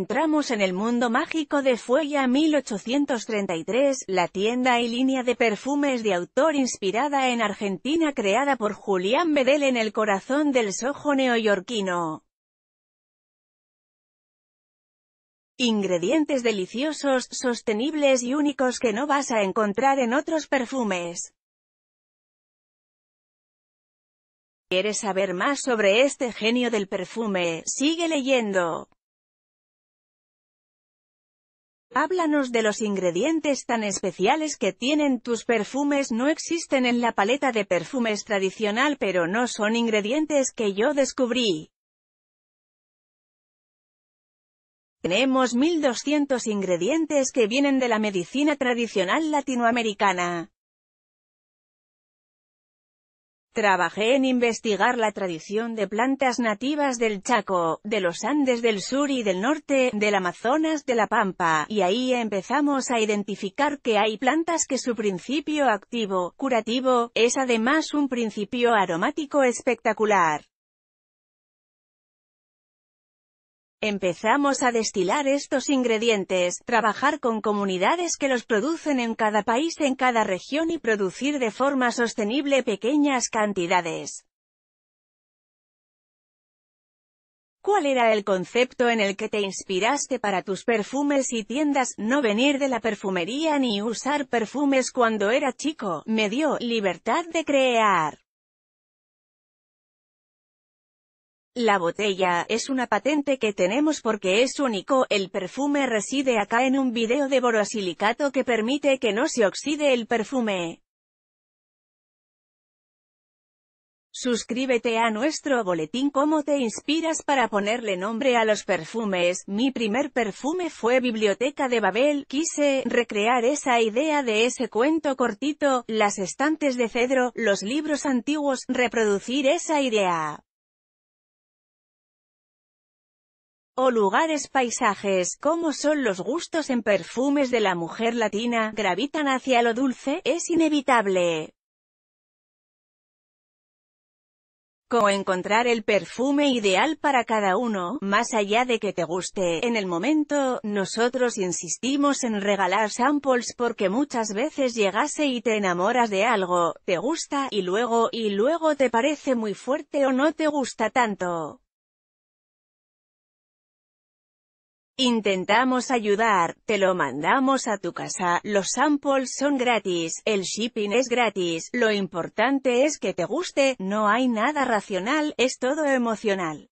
entramos en el mundo mágico de Fuella 1833, la tienda y línea de perfumes de autor inspirada en Argentina creada por Julián Bedel en el corazón del sojo neoyorquino. Ingredientes deliciosos, sostenibles y únicos que no vas a encontrar en otros perfumes. ¿Quieres saber más sobre este genio del perfume? Sigue leyendo. Háblanos de los ingredientes tan especiales que tienen tus perfumes. No existen en la paleta de perfumes tradicional pero no son ingredientes que yo descubrí. Tenemos 1200 ingredientes que vienen de la medicina tradicional latinoamericana. Trabajé en investigar la tradición de plantas nativas del Chaco, de los Andes del sur y del norte, del Amazonas de la Pampa, y ahí empezamos a identificar que hay plantas que su principio activo, curativo, es además un principio aromático espectacular. Empezamos a destilar estos ingredientes, trabajar con comunidades que los producen en cada país, en cada región y producir de forma sostenible pequeñas cantidades. ¿Cuál era el concepto en el que te inspiraste para tus perfumes y tiendas? No venir de la perfumería ni usar perfumes cuando era chico, me dio libertad de crear. La botella es una patente que tenemos porque es único, el perfume reside acá en un video de borosilicato que permite que no se oxide el perfume. Suscríbete a nuestro boletín Cómo te inspiras para ponerle nombre a los perfumes. Mi primer perfume fue Biblioteca de Babel. Quise recrear esa idea de ese cuento cortito, las estantes de cedro, los libros antiguos, reproducir esa idea. o lugares paisajes, como son los gustos en perfumes de la mujer latina, gravitan hacia lo dulce, es inevitable. Como encontrar el perfume ideal para cada uno, más allá de que te guste. En el momento, nosotros insistimos en regalar samples porque muchas veces llegase y te enamoras de algo, te gusta, y luego, y luego te parece muy fuerte o no te gusta tanto. Intentamos ayudar, te lo mandamos a tu casa, los samples son gratis, el shipping es gratis, lo importante es que te guste, no hay nada racional, es todo emocional.